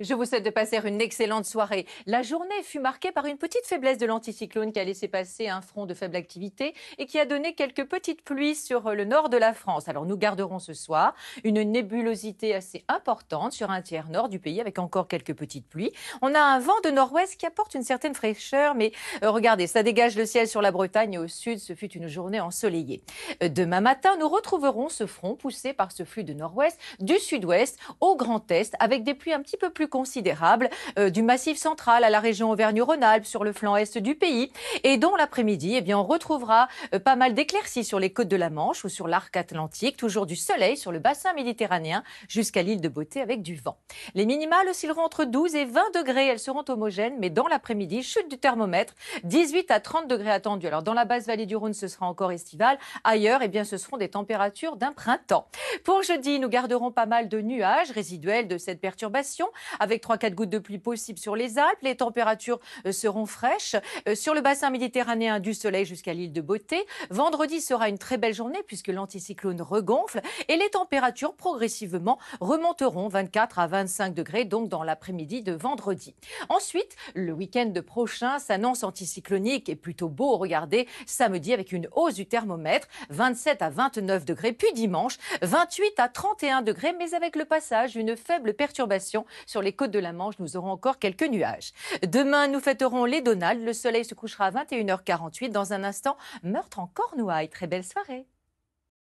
Je vous souhaite de passer une excellente soirée. La journée fut marquée par une petite faiblesse de l'anticyclone qui a laissé passer un front de faible activité et qui a donné quelques petites pluies sur le nord de la France. Alors nous garderons ce soir une nébulosité assez importante sur un tiers nord du pays avec encore quelques petites pluies. On a un vent de nord-ouest qui apporte une certaine fraîcheur, mais euh, regardez, ça dégage le ciel sur la Bretagne et au sud. Ce fut une journée ensoleillée. Euh, demain matin, nous retrouverons ce front poussé par ce flux de nord-ouest du sud-ouest au grand est avec des pluies un petit peu plus considérable euh, du massif central à la région Auvergne-Rhône-Alpes sur le flanc est du pays. Et dont l'après-midi, eh bien, on retrouvera euh, pas mal d'éclaircies sur les côtes de la Manche ou sur l'arc atlantique, toujours du soleil sur le bassin méditerranéen jusqu'à l'île de Beauté avec du vent. Les minimales oscilleront entre 12 et 20 degrés, elles seront homogènes, mais dans l'après-midi, chute du thermomètre, 18 à 30 degrés attendus. Alors dans la basse vallée du Rhône, ce sera encore estival. Ailleurs, eh bien, ce seront des températures d'un printemps. Pour jeudi, nous garderons pas mal de nuages résiduels de cette perturbation, avec 3-4 gouttes de pluie possibles sur les Alpes. Les températures euh, seront fraîches. Euh, sur le bassin méditerranéen, du soleil jusqu'à l'île de Beauté. Vendredi sera une très belle journée puisque l'anticyclone regonfle et les températures progressivement remonteront 24 à 25 degrés, donc dans l'après-midi de vendredi. Ensuite, le week-end prochain s'annonce anticyclonique et plutôt beau. Regardez, samedi avec une hausse du thermomètre, 27 à 29 degrés, puis dimanche, 28 à 31 degrés, mais avec le passage, une faible perturbation sur les les côtes de la Manche, nous aurons encore quelques nuages. Demain, nous fêterons les Donald. Le soleil se couchera à 21h48. Dans un instant, meurtre en Cornouailles. Très belle soirée.